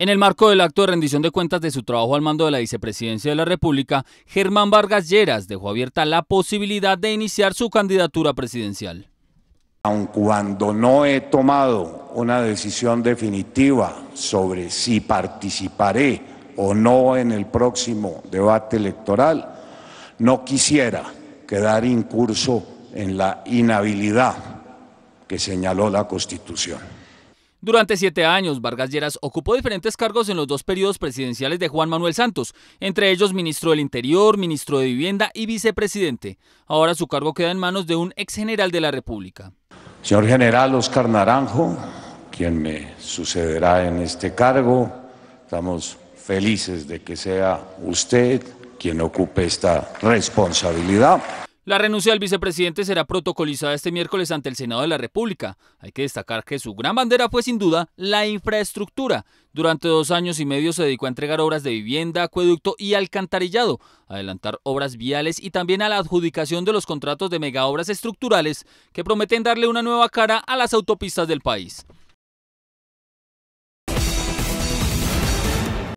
En el marco del acto de rendición de cuentas de su trabajo al mando de la vicepresidencia de la República, Germán Vargas Lleras dejó abierta la posibilidad de iniciar su candidatura presidencial. Aun cuando no he tomado una decisión definitiva sobre si participaré o no en el próximo debate electoral, no quisiera quedar incurso en la inhabilidad que señaló la Constitución. Durante siete años, Vargas Lleras ocupó diferentes cargos en los dos periodos presidenciales de Juan Manuel Santos, entre ellos ministro del Interior, ministro de Vivienda y vicepresidente. Ahora su cargo queda en manos de un ex general de la República. Señor general Oscar Naranjo, quien me sucederá en este cargo, estamos felices de que sea usted quien ocupe esta responsabilidad. La renuncia del vicepresidente será protocolizada este miércoles ante el Senado de la República. Hay que destacar que su gran bandera fue sin duda la infraestructura. Durante dos años y medio se dedicó a entregar obras de vivienda, acueducto y alcantarillado, adelantar obras viales y también a la adjudicación de los contratos de megaobras estructurales que prometen darle una nueva cara a las autopistas del país.